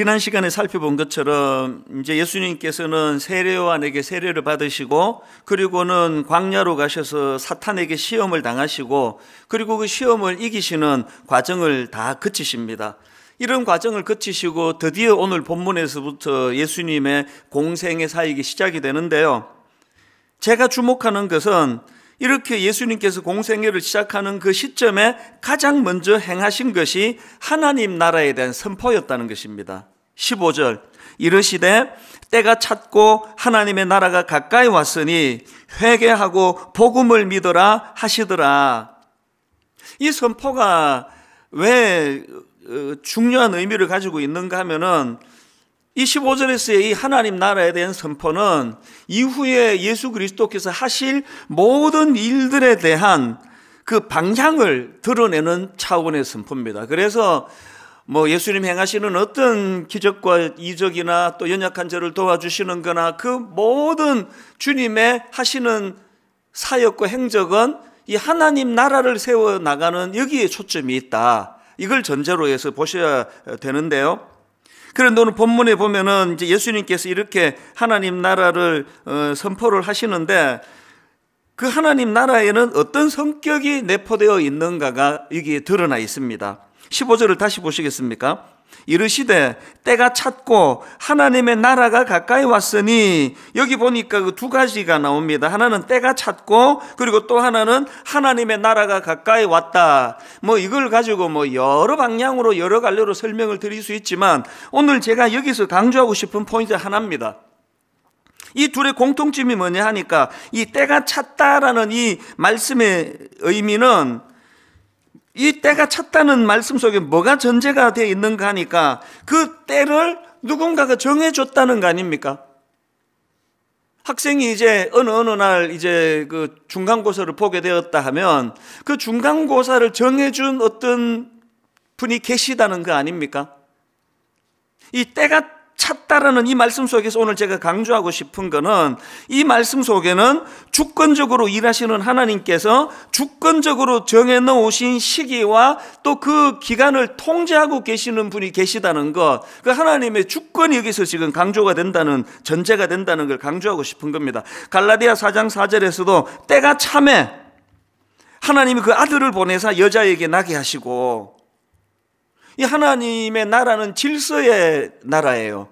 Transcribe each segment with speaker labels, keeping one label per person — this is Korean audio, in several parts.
Speaker 1: 지난 시간에 살펴본 것처럼 이제 예수님께서는 세례요한에게 세례를 받으시고 그리고는 광야로 가셔서 사탄에게 시험을 당하시고 그리고 그 시험을 이기시는 과정을 다 거치십니다. 이런 과정을 거치시고 드디어 오늘 본문에서부터 예수님의 공생의 사역이 시작이 되는데요. 제가 주목하는 것은 이렇게 예수님께서 공생회를 시작하는 그 시점에 가장 먼저 행하신 것이 하나님 나라에 대한 선포였다는 것입니다. 15절 이르시되 때가 찼고 하나님의 나라가 가까이 왔으니 회개하고 복음을 믿어라 하시더라. 이 선포가 왜 어, 중요한 의미를 가지고 있는가 하면은 2 5절에서의이 하나님 나라에 대한 선포는 이후에 예수 그리스도께서 하실 모든 일들에 대한 그 방향을 드러내는 차원의 선포입니다. 그래서 뭐 예수님 행하시는 어떤 기적과 이적이나 또 연약한 저를 도와주시는 거나 그 모든 주님의 하시는 사역과 행적은 이 하나님 나라를 세워나가는 여기에 초점이 있다. 이걸 전제로 해서 보셔야 되는데요. 그런데 오늘 본문에 보면은 이제 예수님께서 이렇게 하나님 나라를 어, 선포를 하시는데 그 하나님 나라에는 어떤 성격이 내포되어 있는가가 여기에 드러나 있습니다. 15절을 다시 보시겠습니까? 이르시되 때가 찼고 하나님의 나라가 가까이 왔으니 여기 보니까 그 두 가지가 나옵니다. 하나는 때가 찼고 그리고 또 하나는 하나님의 나라가 가까이 왔다. 뭐 이걸 가지고 뭐 여러 방향으로 여러 갈래로 설명을 드릴 수 있지만 오늘 제가 여기서 강조하고 싶은 포인트 하나입니다. 이 둘의 공통점이 뭐냐 하니까 이 때가 찼다라는 이 말씀의 의미는 이 때가 찼다는 말씀 속에 뭐가 전제가 되어 있는가 하니까 그 때를 누군가가 정해줬다는 거 아닙니까? 학생이 이제 어느 어느 날 이제 그 중간고사를 보게 되었다 하면 그 중간고사를 정해준 어떤 분이 계시다는 거 아닙니까? 이 때가 찾다라는 이 말씀 속에서 오늘 제가 강조하고 싶은 것은 이 말씀 속에는 주권적으로 일하시는 하나님께서 주권적으로 정해 놓으신 시기와 또 그 기간을 통제하고 계시는 분이 계시다는 것, 그 하나님의 주권이 여기서 지금 강조가 된다는 전제가 된다는 걸 강조하고 싶은 겁니다. 갈라디아 4장 4절에서도 때가 참에 하나님이 그 아들을 보내사 여자에게 나게 하시고 이 하나님의 나라는 질서의 나라예요.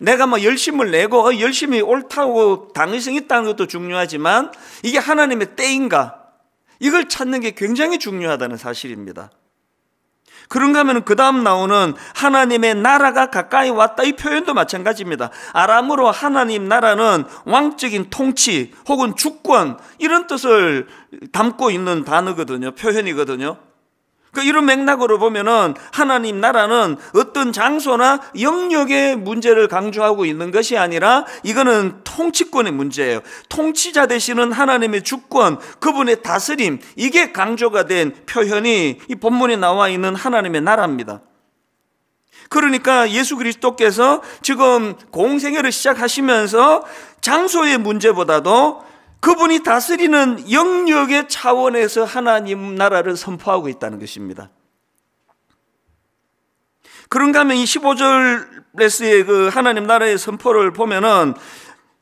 Speaker 1: 내가 뭐 열심을 내고 어, 열심히 옳다고 당위성 있다는 것도 중요하지만 이게 하나님의 때인가 이걸 찾는 게 굉장히 중요하다는 사실입니다. 그런가 하면 그 다음 나오는 하나님의 나라가 가까이 왔다 이 표현도 마찬가지입니다. 아람으로 하나님 나라는 왕적인 통치 혹은 주권 이런 뜻을 담고 있는 단어거든요. 표현이거든요. 그 이런 맥락으로 보면은 하나님 나라는 어떤 장소나 영역의 문제를 강조하고 있는 것이 아니라 이거는 통치권의 문제예요. 통치자 되시는 하나님의 주권, 그분의 다스림 이게 강조가 된 표현이 이 본문에 나와 있는 하나님의 나라입니다. 그러니까 예수 그리스도께서 지금 공생애를 시작하시면서 장소의 문제보다도 그분이 다스리는 영역의 차원에서 하나님 나라를 선포하고 있다는 것입니다. 그런가 하면 이 15절에서의 그 하나님 나라의 선포를 보면은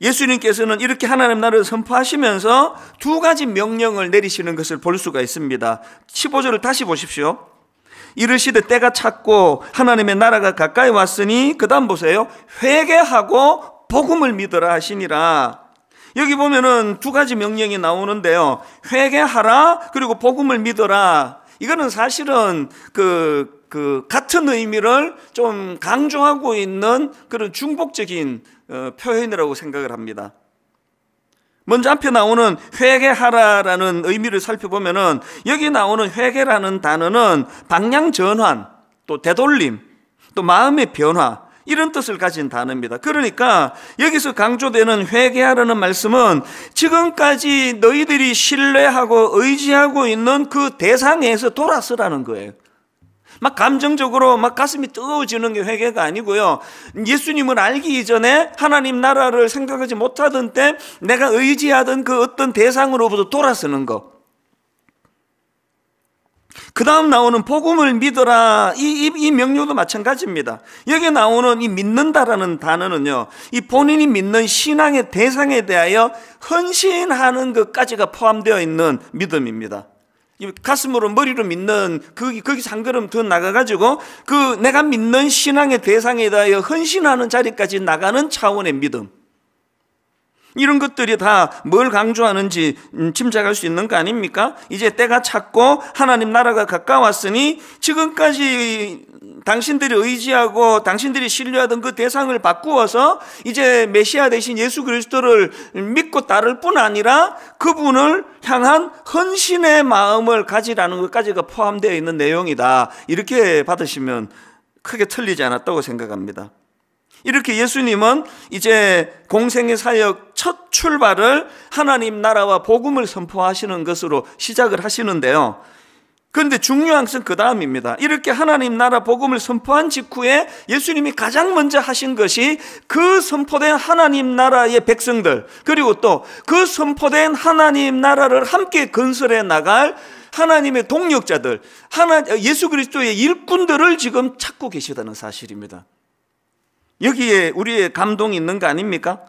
Speaker 1: 예수님께서는 이렇게 하나님 나라를 선포하시면서 두 가지 명령을 내리시는 것을 볼 수가 있습니다. 15절을 다시 보십시오. 이르시되 때가 찼고 하나님의 나라가 가까이 왔으니 그다음 보세요. 회개하고 복음을 믿어라 하시니라. 여기 보면은 두 가지 명령이 나오는데요. 회개하라 그리고 복음을 믿어라. 이거는 사실은 그, 그 같은 의미를 좀 강조하고 있는 그런 중복적인 어, 표현이라고 생각을 합니다. 먼저 앞에 나오는 회개하라라는 의미를 살펴보면은 여기 나오는 회개라는 단어는 방향 전환, 또 되돌림, 또 마음의 변화 이런 뜻을 가진 단어입니다. 그러니까 여기서 강조되는 회개하라는 말씀은 지금까지 너희들이 신뢰하고 의지하고 있는 그 대상에서 돌아서라는 거예요. 막 감정적으로 막 가슴이 뜨거워지는 게 회개가 아니고요. 예수님을 알기 이전에 하나님 나라를 생각하지 못하던 때 내가 의지하던 그 어떤 대상으로부터 돌아서는 것. 그 다음 나오는 복음을 믿어라. 이, 이, 이, 명령도 마찬가지입니다. 여기 나오는 이 믿는다라는 단어는요, 이 본인이 믿는 신앙의 대상에 대하여 헌신하는 것까지가 포함되어 있는 믿음입니다. 가슴으로 머리로 믿는 그, 거기서 한 걸음 더 나가가지고 그 내가 믿는 신앙의 대상에 대하여 헌신하는 자리까지 나가는 차원의 믿음. 이런 것들이 다 뭘 강조하는지 음, 짐작할 수 있는 거 아닙니까? 이제 때가 찼고 하나님 나라가 가까웠으니 지금까지 당신들이 의지하고 당신들이 신뢰하던 그 대상을 바꾸어서 이제 메시아 대신 예수 그리스도를 믿고 따를 뿐 아니라 그분을 향한 헌신의 마음을 가지라는 것까지가 포함되어 있는 내용이다. 이렇게 받으시면 크게 틀리지 않았다고 생각합니다. 이렇게 예수님은 이제 공생의 사역 첫 출발을 하나님 나라와 복음을 선포하시는 것으로 시작을 하시는데요. 그런데 중요한 것은 그 다음입니다. 이렇게 하나님 나라 복음을 선포한 직후에 예수님이 가장 먼저 하신 것이 그 선포된 하나님 나라의 백성들, 그리고 또 그 선포된 하나님 나라를 함께 건설해 나갈 하나님의 동력자들, 하나, 예수 그리스도의 일꾼들을 지금 찾고 계시다는 사실입니다. 여기에 우리의 감동이 있는 거 아닙니까?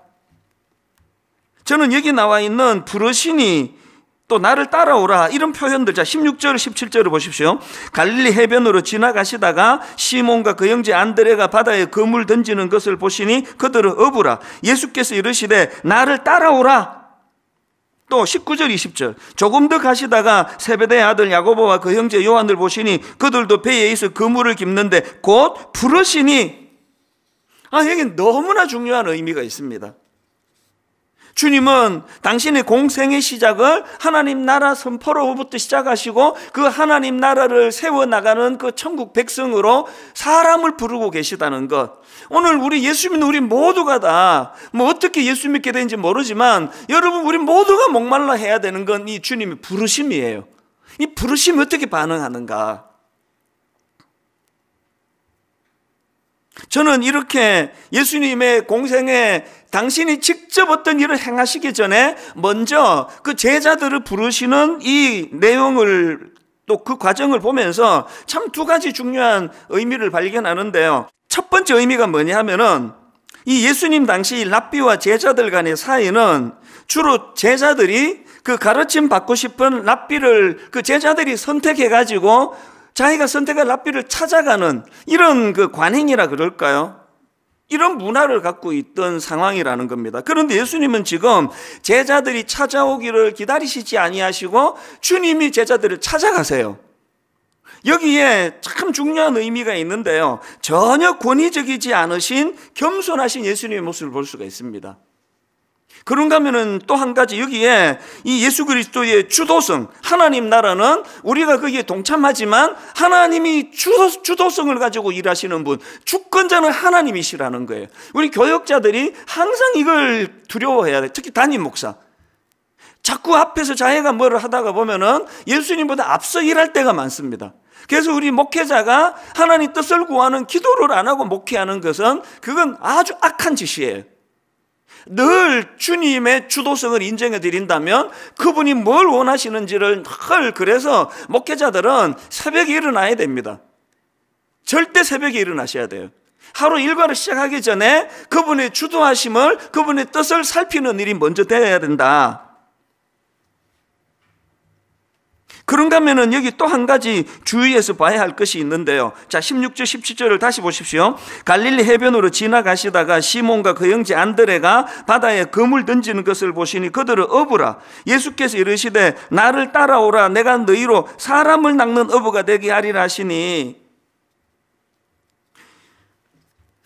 Speaker 1: 저는 여기 나와 있는 부르신이 또 나를 따라오라 이런 표현들 자 16절 17절을 보십시오 갈릴리 해변으로 지나가시다가 시몬과 그 형제 안드레가 바다에 그물 던지는 것을 보시니 그들을 어부라 예수께서 이르시되 나를 따라오라 또 19절 20절 조금 더 가시다가 세베대의 아들 야고보와 그 형제 요한을 보시니 그들도 배에 있어 그물을 깁는데 곧 부르시니 아, 여기 너무나 중요한 의미가 있습니다. 주님은 당신의 공생의 시작을 하나님 나라 선포로부터 시작하시고 그 하나님 나라를 세워나가는 그 천국 백성으로 사람을 부르고 계시다는 것. 오늘 우리 예수 믿는 우리 모두가 다 뭐 어떻게 예수 믿게 되지 모르지만 여러분 우리 모두가 목말라 해야 되는 건 이 주님의 부르심이에요. 이 부르심 어떻게 반응하는가? 저는 이렇게 예수님의 공생에 당신이 직접 어떤 일을 행하시기 전에 먼저 그 제자들을 부르시는 이 내용을 또 그 과정을 보면서 참 두 가지 중요한 의미를 발견하는데요. 첫 번째 의미가 뭐냐 하면은 이 예수님 당시 랍비와 제자들 간의 사이는 주로 제자들이 그 가르침 받고 싶은 랍비를 그 제자들이 선택해가지고 자기가 선택한 랍비를 찾아가는 이런 그 관행이라 그럴까요? 이런 문화를 갖고 있던 상황이라는 겁니다. 그런데 예수님은 지금 제자들이 찾아오기를 기다리시지 아니하시고 주님이 제자들을 찾아가세요. 여기에 참 중요한 의미가 있는데요. 전혀 권위적이지 않으신 겸손하신 예수님의 모습을 볼 수가 있습니다. 그런가 하면은 또 한 가지 여기에 이 예수 그리스도의 주도성, 하나님 나라는 우리가 거기에 동참하지만 하나님이 주도, 주도성을 가지고 일하시는 분, 주권자는 하나님이시라는 거예요. 우리 교역자들이 항상 이걸 두려워해야 돼. 특히 담임 목사. 자꾸 앞에서 자해가 뭐를 하다가 보면은 예수님보다 앞서 일할 때가 많습니다. 그래서 우리 목회자가 하나님 뜻을 구하는 기도를 안 하고 목회하는 것은 그건 아주 악한 짓이에요. 늘 주님의 주도성을 인정해 드린다면 그분이 뭘 원하시는지를 늘 그래서 목회자들은 새벽에 일어나야 됩니다. 절대 새벽에 일어나셔야 돼요. 하루 일과를 시작하기 전에 그분의 주도하심을 그분의 뜻을 살피는 일이 먼저 되어야 된다. 그런가면은 여기 또 한 가지 주의해서 봐야 할 것이 있는데요. 자, 16절, 17절을 다시 보십시오. 갈릴리 해변으로 지나가시다가 시몬과 그 형제 안드레가 바다에 금을 던지는 것을 보시니 그들을 어부라. 예수께서 이르시되 나를 따라오라. 내가 너희로 사람을 낚는 어부가 되게 하리라 하시니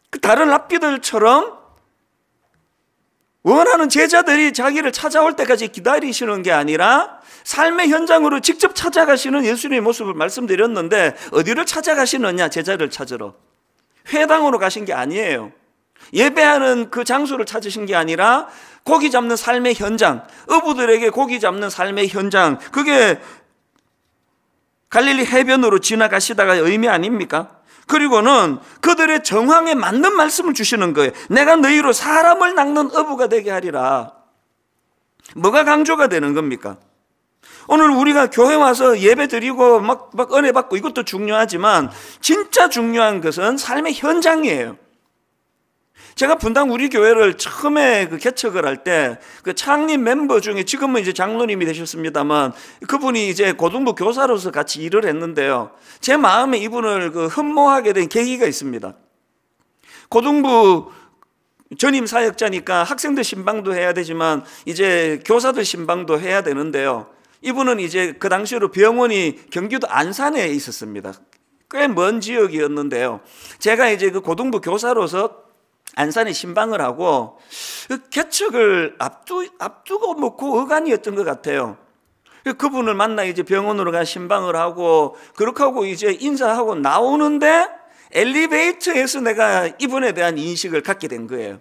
Speaker 1: 그 다른 랍비들처럼 원하는 제자들이 자기를 찾아올 때까지 기다리시는 게 아니라 삶의 현장으로 직접 찾아가시는 예수님의 모습을 말씀드렸는데 어디를 찾아가시느냐? 제자를 찾으러. 회당으로 가신 게 아니에요. 예배하는 그 장소를 찾으신 게 아니라 고기 잡는 삶의 현장, 어부들에게 고기 잡는 삶의 현장, 그게 갈릴리 해변으로 지나가시다가 의미 아닙니까? 그리고는 그들의 정황에 맞는 말씀을 주시는 거예요. 내가 너희로 사람을 낚는 어부가 되게 하리라. 뭐가 강조가 되는 겁니까? 오늘 우리가 교회 와서 예배 드리고 막, 막 은혜 받고 이것도 중요하지만 진짜 중요한 것은 삶의 현장이에요. 제가 분당 우리 교회를 처음에 그 개척을 할 때 그 창립 멤버 중에 지금은 이제 장로님이 되셨습니다만 그분이 이제 고등부 교사로서 같이 일을 했는데요. 제 마음에 이분을 그 흠모하게 된 계기가 있습니다. 고등부 전임 사역자니까 학생들 신방도 해야 되지만 이제 교사들 신방도 해야 되는데요. 이분은 이제 그 당시로 병원이 경기도 안산에 있었습니다. 꽤 먼 지역이었는데요. 제가 이제 그 고등부 교사로서 안산에 신방을 하고 그 개척을 앞두, 앞두고 놓고 뭐 의관이었던 것 같아요. 그 그분을 만나 이제 병원으로 가 신방을 하고 그렇게 하고 이제 인사하고 나오는데 엘리베이터에서 내가 이분에 대한 인식을 갖게 된 거예요.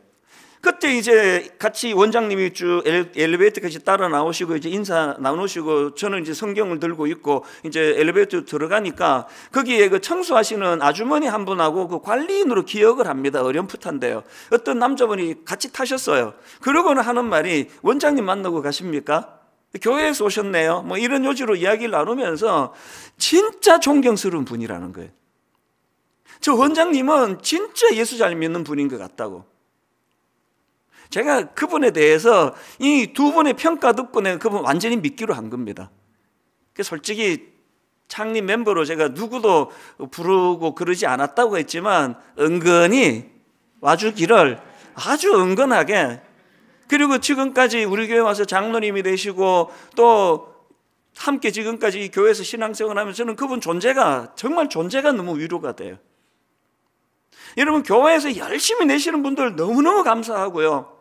Speaker 1: 그때 이제 같이 원장님이 쭉 엘리베이터까지 따라 나오시고 이제 인사 나누시고 저는 이제 성경을 들고 있고 이제 엘리베이터 들어가니까 거기에 그 청소하시는 아주머니 한 분하고 그 관리인으로 기억을 합니다. 어렴풋한데요. 어떤 남자분이 같이 타셨어요. 그러고는 하는 말이 원장님 만나고 가십니까? 교회에서 오셨네요. 뭐 이런 요지로 이야기를 나누면서 진짜 존경스러운 분이라는 거예요. 저 원장님은 진짜 예수 잘 믿는 분인 것 같다고. 제가 그분에 대해서 이 두 분의 평가 듣고 내가 그분 완전히 믿기로 한 겁니다. 그 솔직히 창립 멤버로 제가 누구도 부르고 그러지 않았다고 했지만 은근히 와주기를 아주 은근하게 그리고 지금까지 우리 교회 와서 장로님이 되시고 또 함께 지금까지 교회에서 신앙생활 하면서 저는 그분 존재가 정말 존재가 너무 위로가 돼요. 여러분 교회에서 열심히 내시는 분들 너무너무 감사하고요.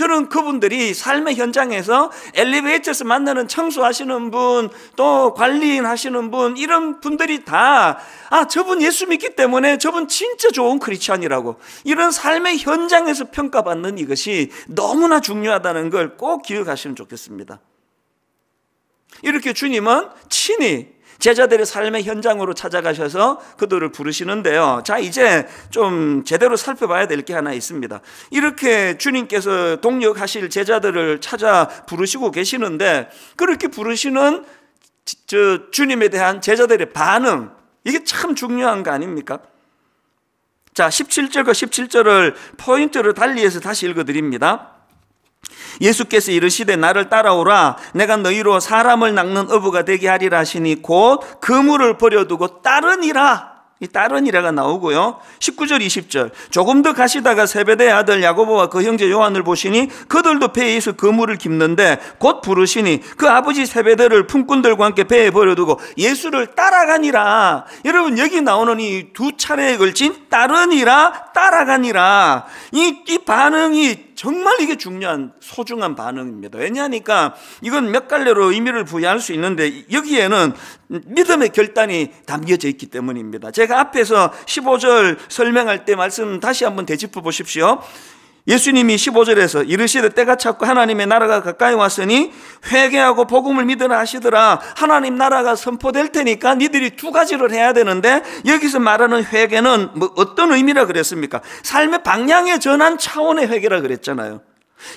Speaker 1: 저는 그분들이 삶의 현장에서 엘리베이터에서 만나는 청소하시는 분, 또 관리인 하시는 분, 이런 분들이 다, 아, 저분 예수 믿기 때문에 저분 진짜 좋은 크리스찬이라고. 이런 삶의 현장에서 평가받는 이것이 너무나 중요하다는 걸 꼭 기억하시면 좋겠습니다. 이렇게 주님은 친히 제자들의 삶의 현장으로 찾아가셔서 그들을 부르시는데요. 자, 이제 좀 제대로 살펴봐야 될 게 하나 있습니다. 이렇게 주님께서 동력하실 제자들을 찾아 부르시고 계시는데 그렇게 부르시는 저 주님에 대한 제자들의 반응 이게 참 중요한 거 아닙니까? 자, 17절과 17절을 포인트를 달리해서 다시 읽어 드립니다. 예수께서 이르시되 나를 따라오라 내가 너희로 사람을 낚는 어부가 되게 하리라 하시니 곧 그물을 버려두고 따르니라 이 따르니라가 나오고요 19절 20절 조금 더 가시다가 세베대의 아들 야고보와 그 형제 요한을 보시니 그들도 배에 있을 그물을 깁는데 곧 부르시니 그 아버지 세베대를 품꾼들과 함께 배에 버려두고 예수를 따라가니라 여러분 여기 나오는 이 두 차례에 걸친 따르니라 따라가니라 이, 이 반응이 정말 이게 중요한 소중한 반응입니다. 왜냐하니까 이건 몇 갈래로 의미를 부여할 수 있는데 여기에는 믿음의 결단이 담겨져 있기 때문입니다. 제가 앞에서 15절 설명할 때 말씀 다시 한번 되짚어 보십시오. 예수님이 15절에서 이르시되 때가 찼고 하나님의 나라가 가까이 왔으니 회개하고 복음을 믿으라 하시더라. 하나님 나라가 선포될 테니까 니들이 두 가지를 해야 되는데 여기서 말하는 회개는 뭐 어떤 의미라 그랬습니까? 삶의 방향에 전환 차원의 회개라 그랬잖아요.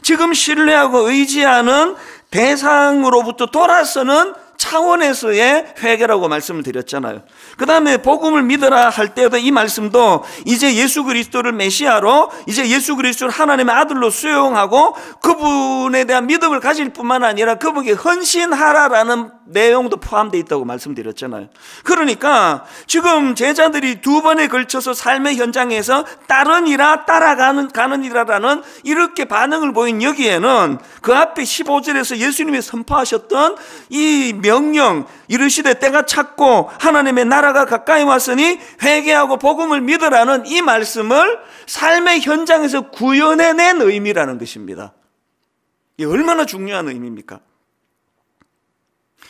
Speaker 1: 지금 신뢰하고 의지하는 대상으로부터 돌아서는 차원에서의 회개라고 말씀을 드렸잖아요. 그 다음에 복음을 믿어라 할 때도 이 말씀도 이제 예수 그리스도를 메시아로 이제 예수 그리스도를 하나님의 아들로 수용하고 그분에 대한 믿음을 가질 뿐만 아니라 그분께 헌신하라라는 내용도 포함되어 있다고 말씀드렸잖아요. 그러니까 지금 제자들이 두 번에 걸쳐서 삶의 현장에서 따른이라 따라가는 가는이라라는 이렇게 반응을 보인 여기에는 그 앞에 15절에서 예수님이 선포하셨던 이 명. 명령 이르시되 때가 찼고 하나님의 나라가 가까이 왔으니 회개하고 복음을 믿으라는 이 말씀을 삶의 현장에서 구현해낸 의미라는 것입니다. 이 얼마나 중요한 의미입니까?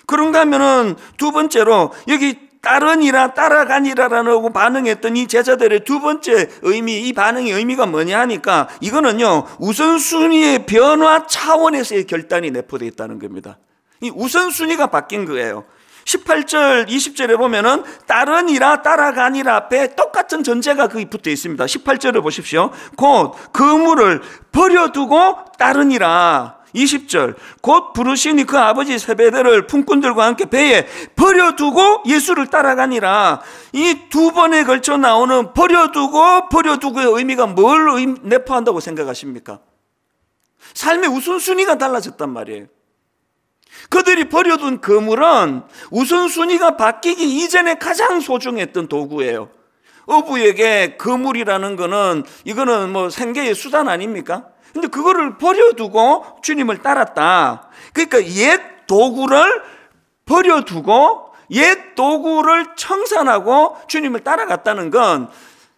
Speaker 1: 그런가 하면은 두 번째로 여기 따르니라 따라가니라라고 반응했던 이 제자들의 두 번째 의미 이 반응의 의미가 뭐냐 하니까 이거는요 우선순위의 변화 차원에서의 결단이 내포되어 있다는 겁니다. 이 우선순위가 바뀐 거예요. 18절, 20절에 보면은 따르니라 따라가니라 앞에 똑같은 전제가 거기 붙어 있습니다. 18절을 보십시오. 곧 그물을 버려두고 따르니라. 20절 곧 부르시니 그 아버지 세배대를 품꾼들과 함께 배에 버려두고 예수를 따라가니라 이 두 번에 걸쳐 나오는 버려두고 버려두고의 의미가 뭘 내포한다고 생각하십니까? 삶의 우선순위가 달라졌단 말이에요 그들이 버려둔 그물은 우선순위가 바뀌기 이전에 가장 소중했던 도구예요. 어부에게 그물이라는 거는 이거는 뭐 생계의 수단 아닙니까? 근데 그거를 버려두고 주님을 따랐다. 그러니까 옛 도구를 버려두고 옛 도구를 청산하고 주님을 따라갔다는 건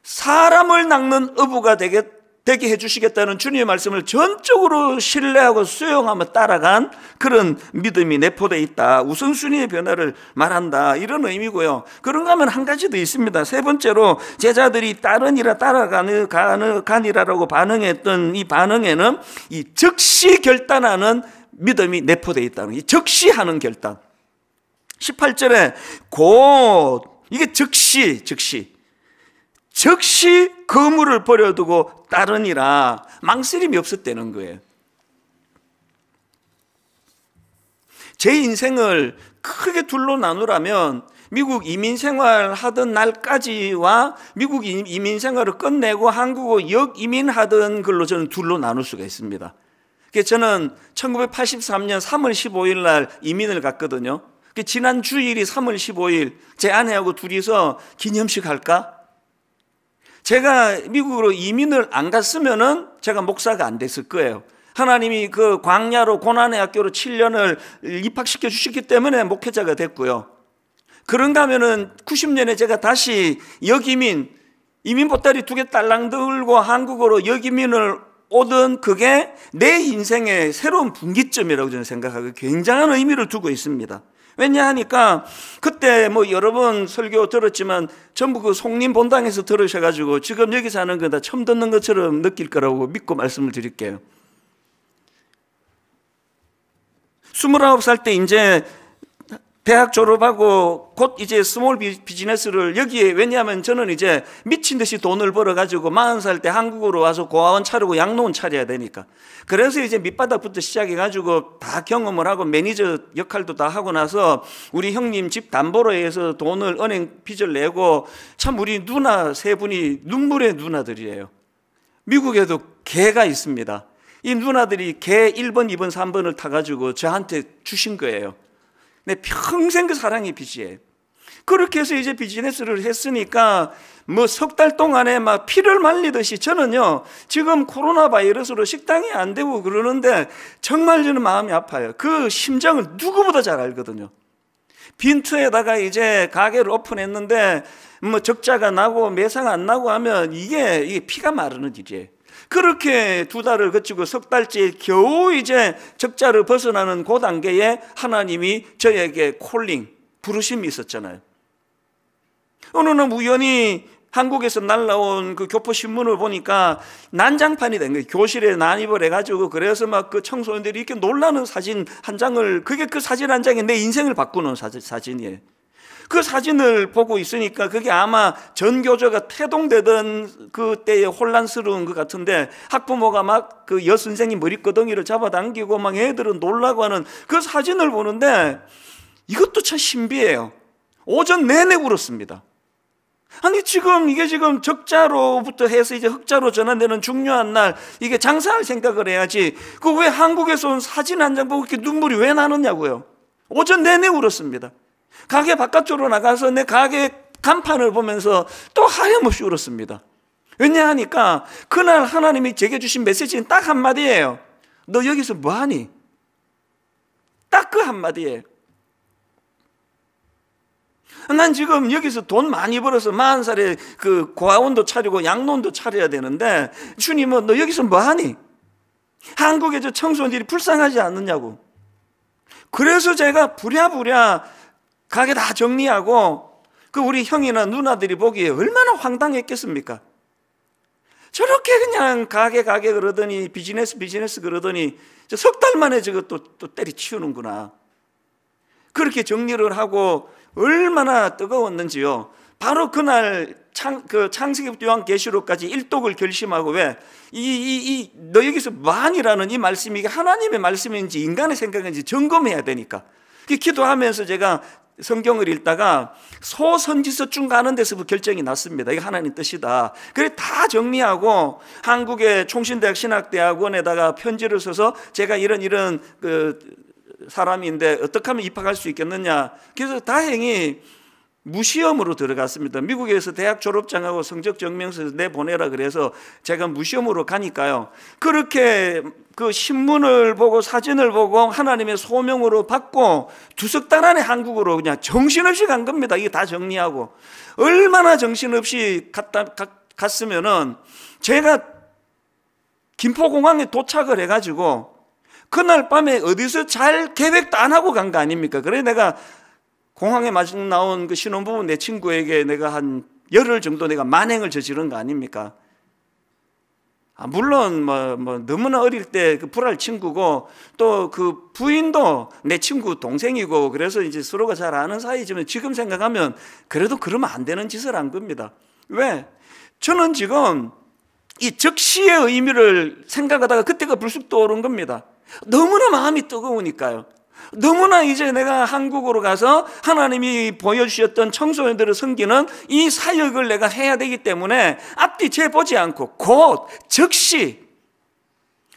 Speaker 1: 사람을 낚는 어부가 되게 되게 해주시겠다는 주님의 말씀을 전적으로 신뢰하고 수용하며 따라간 그런 믿음이 내포되어 있다. 우선순위의 변화를 말한다. 이런 의미고요. 그런가 하면 한 가지 더 있습니다. 세 번째로 제자들이 따르니라 따라가니라라고 반응했던 이 반응에는 이 즉시 결단하는 믿음이 내포되어 있다는 이 즉시하는 결단. 18절에 곧 이게 즉시 즉시 즉시 거물을 버려두고 따르니라 망설임이 없었다는 거예요. 제 인생을 크게 둘로 나누라면 미국 이민 생활 하던 날까지와 미국 이민 생활을 끝내고 한국어 역 이민 하던 걸로 저는 둘로 나눌 수가 있습니다. 저는 1983년 3월 15일 날 이민을 갔거든요. 그 지난 주일이 3월 15일 제 아내하고 둘이서 기념식 할까? 제가 미국으로 이민을 안 갔으면은 제가 목사가 안 됐을 거예요. 하나님이 그 광야로 고난의 학교로 7년을 입학시켜 주셨기 때문에 목회자가 됐고요. 그런가 하면은 90년에 제가 다시 여기민, 이민 보따리 두 개 딸랑 들고 한국으로 여기민을 오든 그게 내 인생의 새로운 분기점이라고 저는 생각하고 굉장한 의미를 두고 있습니다. 왜냐 하니까 그때 뭐 여러 번 설교 들었지만 전부 그 송림 본당에서 들으셔가지고 지금 여기사는거 다 처음 듣는 것처럼 느낄 거라고 믿고 말씀을 드릴게요. 29살 때 이제 대학 졸업하고 곧 이제 스몰 비즈니스를 여기에 왜냐하면 저는 이제 미친 듯이 돈을 벌어가지고 40살 때 한국으로 와서 고아원 차리고 양로원 차려야 되니까 그래서 이제 밑바닥부터 시작해가지고 다 경험을 하고 매니저 역할도 다 하고 나서 우리 형님 집 담보로 해서 돈을 은행 빚을 내고 참 우리 누나 세 분이 눈물의 누나들이에요. 미국에도 개가 있습니다. 이 누나들이 개 1번, 2번, 3번을 타가지고 저한테 주신 거예요. 내 평생 그 사랑이 빚이에 그렇게 해서 이제 비즈니스를 했으니까 뭐 석 달 동안에 막 피를 말리듯이 저는요 지금 코로나 바이러스로 식당이 안 되고 그러는데 정말 저는 마음이 아파요. 그 심정을 누구보다 잘 알거든요. 빈트에다가 이제 가게를 오픈했는데 뭐 적자가 나고 매상 안 나고 하면 이게 이게 피가 마르는 일이에요. 그렇게 두 달을 거치고 석 달째 겨우 이제 적자를 벗어나는 그 단계에 하나님이 저에게 콜링, 부르심이 있었잖아요. 어느 날 우연히 한국에서 날라온 그 교포신문을 보니까 난장판이 된 거예요. 교실에 난입을 해가지고 그래서 막 그 청소년들이 이렇게 놀라는 사진 한 장을, 그게 그 사진 한 장이 내 인생을 바꾸는 사진이에요. 그 사진을 보고 있으니까 그게 아마 전교조가 태동되던 그때의 혼란스러운 것 같은데 학부모가 막 그 여선생님 머리끄덩이를 잡아당기고 막 애들은 놀라고 하는 그 사진을 보는데 이것도 참 신비해요. 오전 내내 울었습니다. 아니 지금 이게 지금 적자로부터 해서 이제 흑자로 전환되는 중요한 날 이게 장사할 생각을 해야지 그 왜 한국에서 온 사진 한 장 보고 이렇게 눈물이 왜 나느냐고요 오전 내내 울었습니다 가게 바깥쪽으로 나가서 내 가게 간판을 보면서 또 하염없이 울었습니다. 왜냐하니까 그날 하나님이 제게 주신 메시지는 딱 한마디예요. 너 여기서 뭐하니? 딱 그 한마디예요. 난 지금 여기서 돈 많이 벌어서 40살에 그 고아원도 차리고 양론도 차려야 되는데 주님은 너 여기서 뭐하니? 한국의 저 청소년들이 불쌍하지 않느냐고. 그래서 제가 부랴부랴 가게 다 정리하고 그 우리 형이나 누나들이 보기에 얼마나 황당했겠습니까? 저렇게 그냥 가게 가게 그러더니 비즈니스 비즈니스 그러더니 석 달 만에 저것도 또 때리치우는구나. 그렇게 정리를 하고 얼마나 뜨거웠는지요. 바로 그날 창, 그 창세기부터 요한계시록까지 일독을 결심하고 왜 이 이 이 너 여기서 만이라는 이 말씀이 하나님의 말씀인지 인간의 생각인지 점검해야 되니까. 그 기도하면서 제가 성경을 읽다가 소선지서 쭉 가는 데서 결정이 났습니다. 이게 하나님 뜻이다. 그래 다 정리하고 한국의 총신대학 신학대학원에다가 편지를 써서 제가 이런 이런 그 사람인데 어떻게 하면 입학할 수 있겠느냐. 그래서 다행히 무시험으로 들어갔습니다. 미국에서 대학 졸업장하고 성적 증명서 내보내라 그래서 제가 무시험으로 가니까요. 그렇게 그 신문을 보고 사진을 보고 하나님의 소명으로 받고 두 석 달 안에 한국으로 그냥 정신없이 간 겁니다. 이게 다 정리하고 얼마나 정신없이 갔다 갔으면은 제가 김포공항에 도착을 해가지고 그날 밤에 어디서 잘 계획도 안 하고 간 거 아닙니까? 그래 내가 공항에 마중 나온 그 신혼부부 내 친구에게 내가 한 열흘 정도 내가 만행을 저지른 거 아닙니까? 아, 물론 뭐, 뭐 너무나 어릴 때 그 불알 친구고 또 그 부인도 내 친구 동생이고 그래서 이제 서로가 잘 아는 사이지만 지금 생각하면 그래도 그러면 안 되는 짓을 한 겁니다. 왜? 저는 지금 이 적시의 의미를 생각하다가 그때가 불쑥 떠오른 겁니다. 너무나 마음이 뜨거우니까요. 너무나 이제 내가 한국으로 가서 하나님이 보여주셨던 청소년들을 섬기는 이 사역을 내가 해야 되기 때문에 앞뒤 재보지 않고 곧 즉시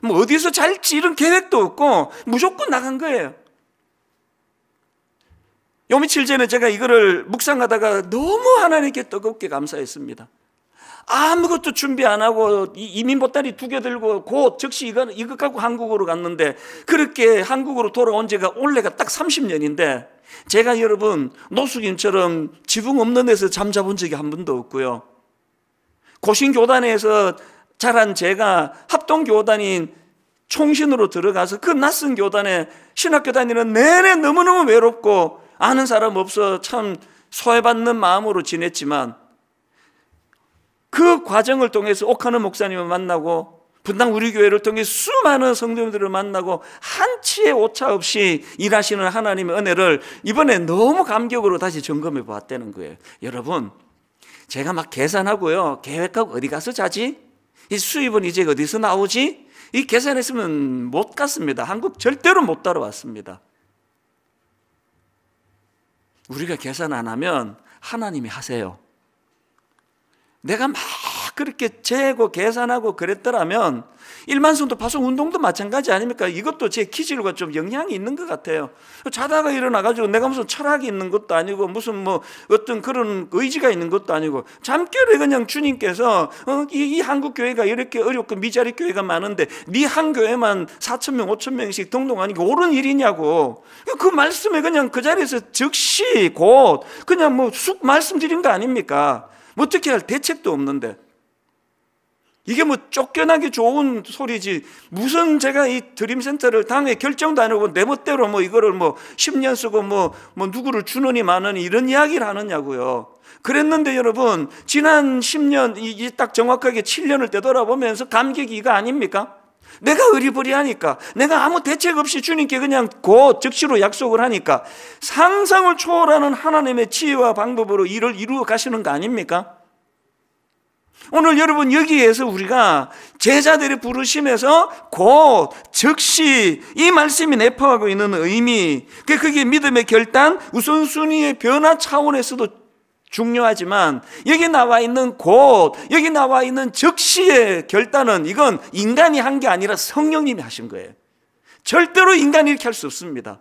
Speaker 1: 뭐 어디서 잘지 이런 계획도 없고 무조건 나간 거예요. 요 며칠 전에 제가 이거를 묵상하다가 너무 하나님께 뜨겁게 감사했습니다. 아무것도 준비 안 하고 이민 보따리 두 개 들고 곧 즉시 이거, 이것 갖고 한국으로 갔는데 그렇게 한국으로 돌아온 지가 올해가 딱 30년인데 제가 여러분 노숙인처럼 지붕 없는 데서 잠자본 적이 한 번도 없고요. 고신교단에서 자란 제가 합동교단인 총신으로 들어가서 그 낯선 교단에 신학교 다니는 내내 너무너무 외롭고 아는 사람 없어 참 소외받는 마음으로 지냈지만 그 과정을 통해서 옥하는 목사님을 만나고 분당 우리 교회를 통해 수많은 성도님들을 만나고 한치의 오차 없이 일하시는 하나님의 은혜를 이번에 너무 감격으로 다시 점검해 보았다는 거예요. 여러분, 제가 막 계산하고요. 계획하고 어디 가서 자지? 이 수입은 이제 어디서 나오지? 이 계산했으면 못 갔습니다. 한국 절대로 못 따라왔습니다. 우리가 계산 안 하면 하나님이 하세요. 내가 막 그렇게 재고 계산하고 그랬더라면 일만성도 파손 운동도 마찬가지 아닙니까? 이것도 제 기질과 좀 영향이 있는 것 같아요. 자다가 일어나가지고 내가 무슨 철학이 있는 것도 아니고 무슨 뭐 어떤 그런 의지가 있는 것도 아니고 잠결에 그냥 주님께서 어, 이, 이, 한국 교회가 이렇게 어렵고 미자리 교회가 많은데 네 한 교회만 4천 명, 5천 명씩 등록하는 게 옳은 일이냐고 그 말씀에 그냥 그 자리에서 즉시 곧 그냥 뭐쑥 말씀드린 거 아닙니까? 어떻게 뭐 할 대책도 없는데 이게 뭐 쫓겨나기 좋은 소리지 무슨 제가 이 드림센터를 당에 결정도 안 하고 내 멋대로 뭐 이거를 뭐 10년 쓰고 뭐, 뭐 누구를 주느니 마느니 이런 이야기를 하느냐고요. 그랬는데 여러분 지난 10년 이 딱 정확하게 7년을 되돌아보면서 감격이가 아닙니까? 내가 의리부리하니까 내가 아무 대책 없이 주님께 그냥 곧 즉시로 약속을 하니까 상상을 초월하는 하나님의 지혜와 방법으로 일을 이루어 가시는 거 아닙니까? 오늘 여러분 여기에서 우리가 제자들의 부르심에서 곧 즉시 이 말씀이 내포하고 있는 의미 그 그게 믿음의 결단 우선순위의 변화 차원에서도 중요하지만 여기 나와 있는 곳, 여기 나와 있는 즉시의 결단은 이건 인간이 한 게 아니라 성령님이 하신 거예요. 절대로 인간이 이렇게 할 수 없습니다.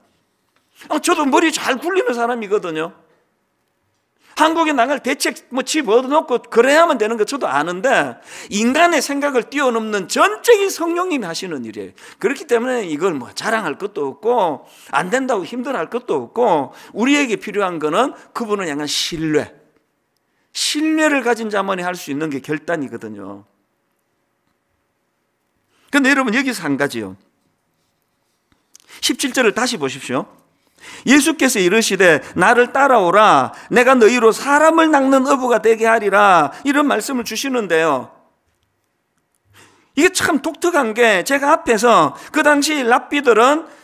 Speaker 1: 아, 저도 머리 잘 굴리는 사람이거든요. 한국에 나갈 대책 뭐 집어넣고 그래야만 되는 거 저도 아는데 인간의 생각을 뛰어넘는 전적인 성령님이 하시는 일이에요. 그렇기 때문에 이걸 뭐 자랑할 것도 없고 안 된다고 힘들할 것도 없고 우리에게 필요한 거는 그분을 향한 신뢰. 신뢰를 가진 자만이 할 수 있는 게 결단이거든요. 근데 여러분 여기서 한 가지요. 17절을 다시 보십시오. 예수께서 이르시되 나를 따라오라 내가 너희로 사람을 낚는 어부가 되게 하리라 이런 말씀을 주시는데요. 이게 참 독특한 게 제가 앞에서 그 당시 랍비들은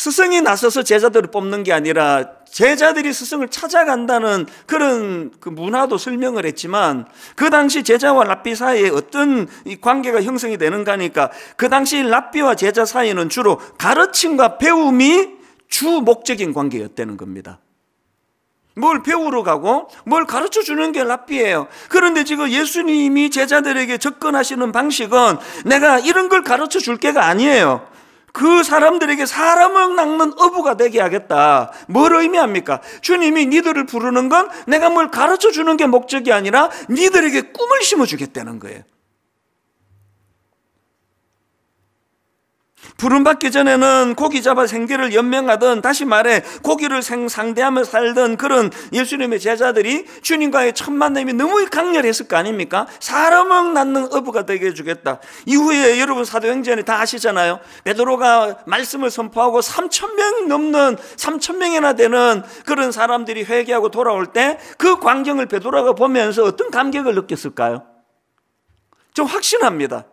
Speaker 1: 스승이 나서서 제자들을 뽑는 게 아니라 제자들이 스승을 찾아간다는 그런 그 문화도 설명을 했지만 그 당시 제자와 랍비 사이에 어떤 관계가 형성이 되는가니까 하그 당시 랍비와 제자 사이는 에 주로 가르침과 배움이 주 목적인 관계였다는 겁니다. 뭘 배우러 가고 뭘 가르쳐 주는 게 랍비예요. 그런데 지금 예수님이 제자들에게 접근하시는 방식은 내가 이런 걸 가르쳐 줄 게가 아니에요. 그 사람들에게 사람을 낚는 어부가 되게 하겠다. 뭘 의미합니까? 주님이 니들을 부르는 건 내가 뭘 가르쳐 주는 게 목적이 아니라 니들에게 꿈을 심어 주겠다는 거예요. 부름 받기 전에는 고기 잡아 생계를 연명하던 다시 말해 고기를 상대하며 살던 그런 예수님의 제자들이 주님과의 첫 만남이 너무 강렬했을 거 아닙니까? 사람을 낳는 어부가 되게 해주겠다. 이후에 여러분 사도행전에 다 아시잖아요. 베드로가 말씀을 선포하고 3천 명 넘는 3천 명이나 되는 그런 사람들이 회개하고 돌아올 때 그 광경을 베드로가 보면서 어떤 감격을 느꼈을까요? 좀 확신합니다.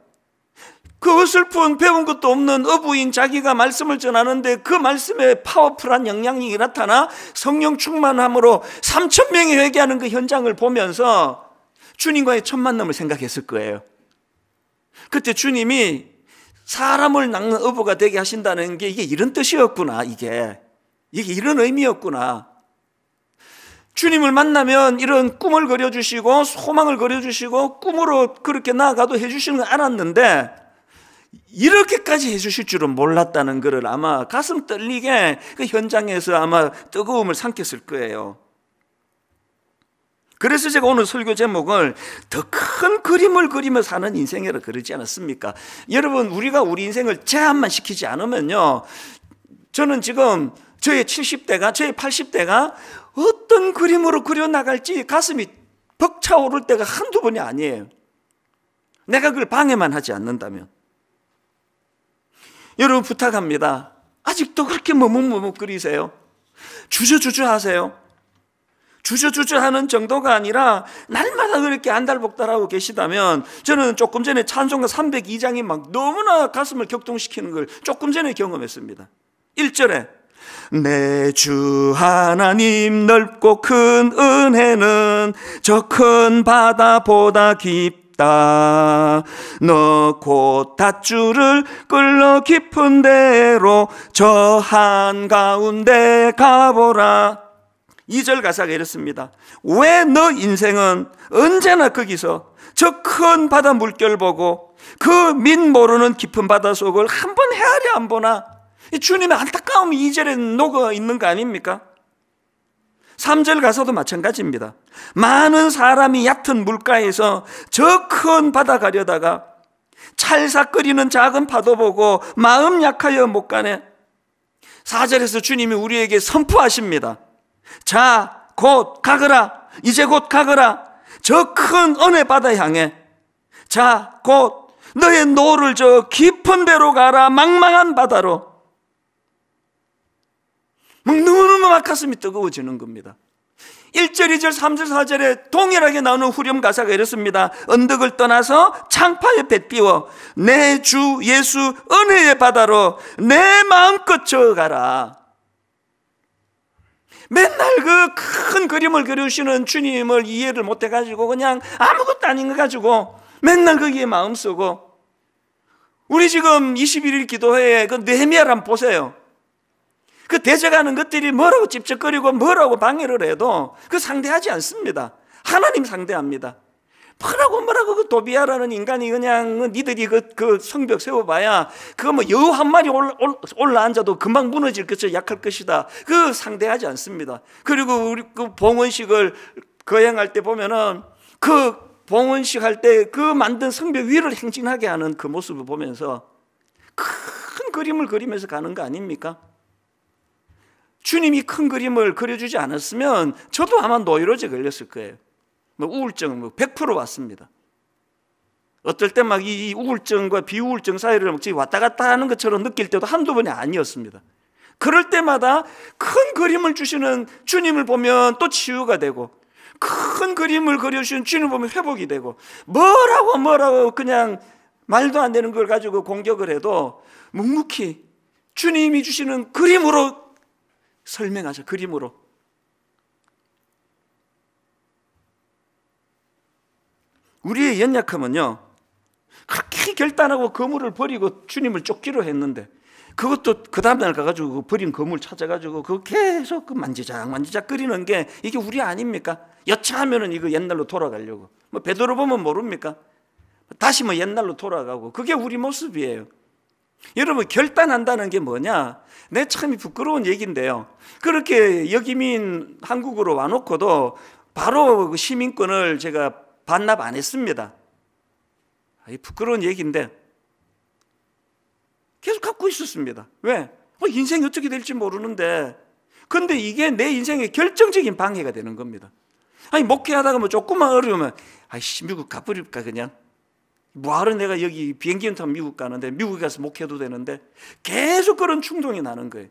Speaker 1: 그 어설픈 배운 것도 없는 어부인 자기가 말씀을 전하는데 그 말씀에 파워풀한 영향력이 나타나 성령 충만함으로 3천 명이 회개하는 그 현장을 보면서 주님과의 첫 만남을 생각했을 거예요. 그때 주님이 사람을 낳는 어부가 되게 하신다는 게 이게 이런 뜻이었구나, 이게. 이게 이런 의미였구나. 주님을 만나면 이런 꿈을 그려주시고 소망을 그려주시고 꿈으로 그렇게 나아가도 해주시는 거 알았는데 이렇게까지 해주실 줄은 몰랐다는 것을 아마 가슴 떨리게 그 현장에서 아마 뜨거움을 삼켰을 거예요. 그래서 제가 오늘 설교 제목을 더 큰 그림을 그리며 사는 인생이라 그러지 않았습니까? 여러분, 우리가 우리 인생을 제한만 시키지 않으면요. 저는 지금 저의 70대가, 저의 80대가 어떤 그림으로 그려나갈지 가슴이 벅차오를 때가 한두 번이 아니에요. 내가 그걸 방해만 하지 않는다면. 여러분 부탁합니다. 아직도 그렇게 머뭇머뭇거리세요. 주저주저 하세요. 주저주저 하는 정도가 아니라 날마다 그렇게 안달복달하고 계시다면 저는 조금 전에 찬송가 302장이 막 너무나 가슴을 격동시키는 걸 조금 전에 경험했습니다. 1절에 내 주 하나님 넓고 큰 은혜는 저 큰 바다보다 깊 싶다. 넣고 닷줄을 끌러 깊은 데로 저 한가운데 가보라. 2절 가사가 이렇습니다. 왜 너 인생은 언제나 거기서 저 큰 바다 물결 보고 그밑 모르는 깊은 바다 속을 한 번 헤아려 안 보나? 주님의 안타까움이 2절에 녹아 있는 거 아닙니까? 3절 가서도 마찬가지입니다. 많은 사람이 얕은 물가에서 저 큰 바다 가려다가 찰싹거리는 작은 파도 보고 마음 약하여 못 가네. 4절에서 주님이 우리에게 선포하십니다. 자, 곧 가거라. 이제 곧 가거라. 저 큰 은혜 바다 향해. 자, 곧 너의 노를 저 깊은 데로 가라. 망망한 바다로. 너무너무 막 가슴이 뜨거워지는 겁니다. 1절, 2절, 3절, 4절에 동일하게 나오는 후렴 가사가 이렇습니다. 언덕을 떠나서 창파에 뱃띄워 내 주 예수 은혜의 바다로 내 마음껏 저어가라. 맨날 그 큰 그림을 그리시는 주님을 이해를 못해가지고 그냥 아무것도 아닌 것 가지고 맨날 거기에 마음 쓰고 우리 지금 21일 기도회에 그네헤미아람 보세요. 그 대적하는 것들이 뭐라고 집적거리고 뭐라고 방해를 해도 그 상대하지 않습니다. 하나님 상대합니다. 뭐라고 뭐라고 그 도비아라는 인간이 그냥 그 니들이 그, 그 성벽 세워봐야 그 뭐 여우 한 마리 올라, 올라앉아도 금방 무너질 것이 약할 것이다. 그 상대하지 않습니다. 그리고 우리 그 봉헌식을 거행할 때 보면은 그 봉헌식 할 때 그 만든 성벽 위를 행진하게 하는 그 모습을 보면서 큰 그림을 그리면서 가는 거 아닙니까? 주님이 큰 그림을 그려주지 않았으면 저도 아마 노이로제 걸렸을 거예요. 뭐우울증 뭐100% 왔습니다. 어떨 때 막 이 우울증과 비우울증 사이를 막 왔다 갔다 하는 것처럼 느낄 때도 한두 번이 아니었습니다. 그럴 때마다 큰 그림을 주시는 주님을 보면 또 치유가 되고 큰 그림을 그려주신 주님을 보면 회복이 되고 뭐라고 뭐라고 그냥 말도 안 되는 걸 가지고 공격을 해도 묵묵히 주님이 주시는 그림으로 설명하셔 그림으로 우리의 연약함은요 그렇게 결단하고 거물을 버리고 주님을 쫓기로 했는데 그것도 그 다음날 가가지고 그 버린 거물 찾아가지고 그거 계속 그 만지작 만지작 끓이는 게 이게 우리 아닙니까? 여차하면은 이거 옛날로 돌아가려고 뭐 베드로 보면 모릅니까? 다시 뭐 옛날로 돌아가고 그게 우리 모습이에요. 여러분 결단한다는 게 뭐냐? 내 참 부끄러운 얘기인데요. 그렇게 여기민 한국으로 와놓고도 바로 그 시민권을 제가 반납 안 했습니다. 아, 부끄러운 얘기인데 계속 갖고 있었습니다. 왜? 어, 인생이 어떻게 될지 모르는데 근데 이게 내 인생의 결정적인 방해가 되는 겁니다. 아니 목회하다가 뭐 조금만 어려우면 아이 미국 가버릴까 그냥 뭐하러 내가 여기 비행기는 타면 미국 가는데 미국 에 가서 목해도 되는데 계속 그런 충동이 나는 거예요.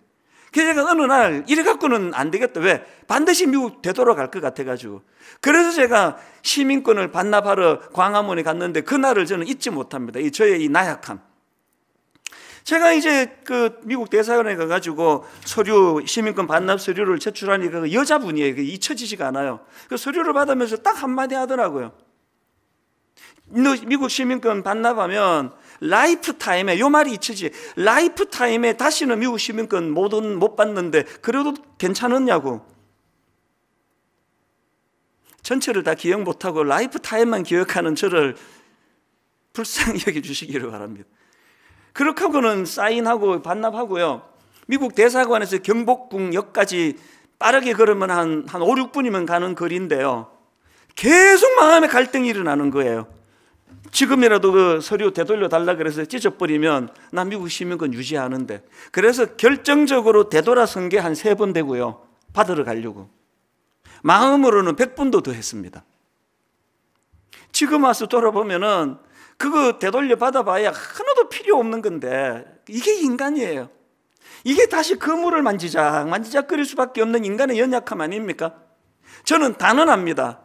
Speaker 1: 그래서 제가 어느 날 이래 갖고는 안 되겠다. 왜? 반드시 미국 되돌아갈 것 같아가지고. 그래서 제가 시민권을 반납하러 광화문에 갔는데 그날을 저는 잊지 못합니다. 이 저의 이 나약함. 제가 이제 그 미국 대사관에 가가지고 서류 시민권 반납 서류를 제출하니까 그 여자분이에요. 그 잊혀지지가 않아요. 그 서류를 받으면서 딱 한마디 하더라고요. 미국 시민권 반납하면 라이프타임에 요 말이 이치지 라이프타임에 다시는 미국 시민권 못, 못 받는데 그래도 괜찮았냐고 전체를 다 기억 못하고 라이프타임만 기억하는 저를 불쌍히 여겨주시기를 바랍니다 그렇게 하고는 사인하고 반납하고요 미국 대사관에서 경복궁역까지 빠르게 걸으면 한, 한 5, 6분이면 가는 거리인데요 계속 마음에 갈등이 일어나는 거예요 지금이라도 그 서류 되돌려 달라 그래서 찢어버리면 나 미국 시민권 유지하는데 그래서 결정적으로 되돌아선 게 한 세 번 되고요 받으러 가려고 마음으로는 백분도더 했습니다 지금 와서 돌아보면은 그거 되돌려 받아봐야 하나도 필요 없는 건데 이게 인간이에요 이게 다시 그물을 만지작 만지작거릴 수밖에 없는 인간의 연약함 아닙니까? 저는 단언합니다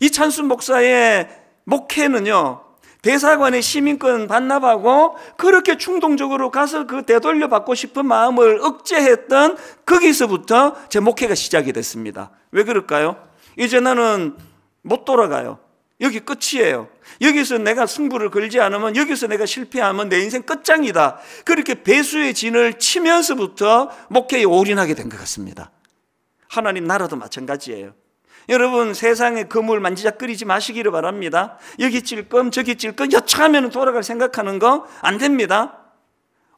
Speaker 1: 이 찬순 목사의 목회는요, 대사관의 시민권 반납하고 그렇게 충동적으로 가서 그 되돌려 받고 싶은 마음을 억제했던 거기서부터 제 목회가 시작이 됐습니다. 왜 그럴까요? 이제 나는 못 돌아가요. 여기 끝이에요. 여기서 내가 승부를 걸지 않으면 여기서 내가 실패하면 내 인생 끝장이다. 그렇게 배수의 진을 치면서부터 목회에 올인하게 된 것 같습니다. 하나님 나라도 마찬가지예요. 여러분 세상에 그물 만지작끓이지 마시기를 바랍니다. 여기 찔끔 저기 찔끔 여차하면 돌아갈 생각하는 거 안 됩니다.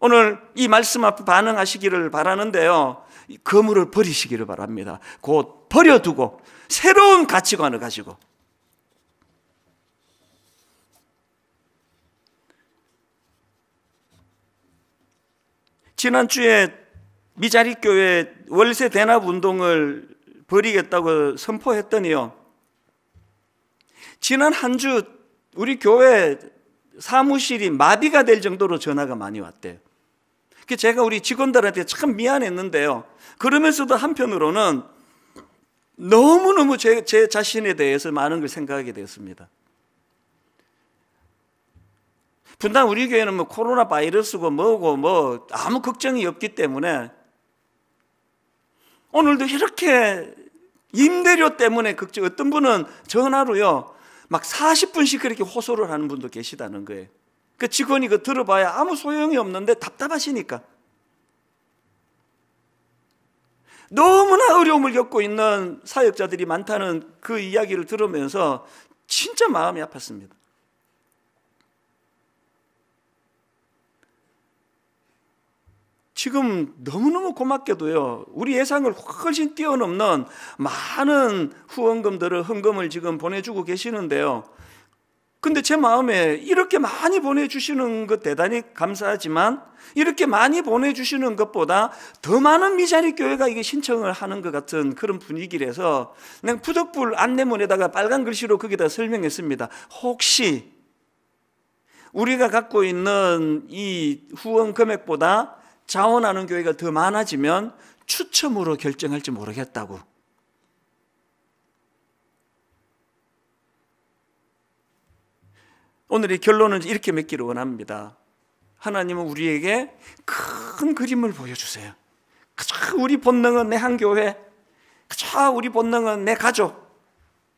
Speaker 1: 오늘 이 말씀 앞에 반응하시기를 바라는데요. 그물을 버리시기를 바랍니다. 곧 버려두고 새로운 가치관을 가지고 지난주에 미자리 교회 월세 대납 운동을 버리겠다고 선포했더니요. 지난 한 주 우리 교회 사무실이 마비가 될 정도로 전화가 많이 왔대요. 그 제가 우리 직원들한테 참 미안했는데요. 그러면서도 한편으로는 너무너무 제, 제 자신에 대해서 많은 걸 생각하게 되었습니다. 분당 우리 교회는 뭐 코로나 바이러스고 뭐고 뭐 아무 걱정이 없기 때문에 오늘도 이렇게 임대료 때문에 걱정. 어떤 분은 전화로요. 막 40분씩 그렇게 호소를 하는 분도 계시다는 거예요. 그 직원이 그 들어봐야 아무 소용이 없는데 답답하시니까. 너무나 어려움을 겪고 있는 사역자들이 많다는 그 이야기를 들으면서 진짜 마음이 아팠습니다. 지금 너무너무 고맙게도요, 우리 예상을 훨씬 뛰어넘는 많은 후원금들을, 헌금을 지금 보내주고 계시는데요. 근데 제 마음에 이렇게 많이 보내주시는 것 대단히 감사하지만 이렇게 많이 보내주시는 것보다 더 많은 미자리 교회가 이게 신청을 하는 것 같은 그런 분위기라서 그냥 부적불 안내문에다가 빨간 글씨로 거기다 설명했습니다. 혹시 우리가 갖고 있는 이 후원 금액보다 자원하는 교회가 더 많아지면 추첨으로 결정할지 모르겠다고. 오늘의 결론은 이렇게 맺기를 원합니다. 하나님은 우리에게 큰 그림을 보여주세요. 우리 본능은 내 한 교회, 우리 본능은 내 가족,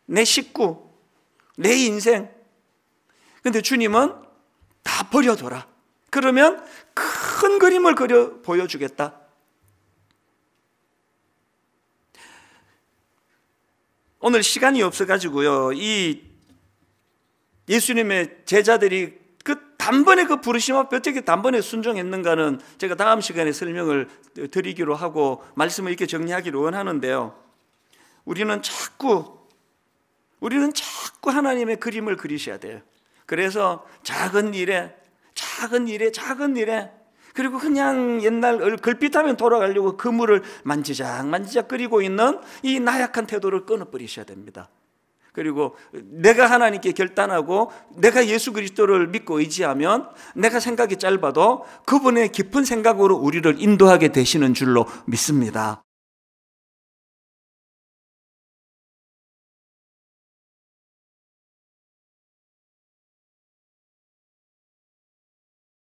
Speaker 1: 내 식구, 내 인생. 근데 주님은 다 버려둬라. 그러면 큰 그림을 그려 보여주겠다. 오늘 시간이 없어가지고요. 이 예수님의 제자들이 그 단번에 그 부르심 앞에 어떻게 단번에 순종했는가는 제가 다음 시간에 설명을 드리기로 하고 말씀을 이렇게 정리하기로 원하는데요. 우리는 자꾸 우리는 자꾸 하나님의 그림을 그리셔야 돼요. 그래서 작은 일에 작은 일에 작은 일에 그리고 그냥 옛날 걸핏하면 돌아가려고 그물을 만지작 만지작 끓이고 있는 이 나약한 태도를 끊어버리셔야 됩니다. 그리고 내가 하나님께 결단하고 내가 예수 그리스도를 믿고 의지하면 내가 생각이 짧아도 그분의 깊은 생각으로 우리를 인도하게 되시는 줄로 믿습니다.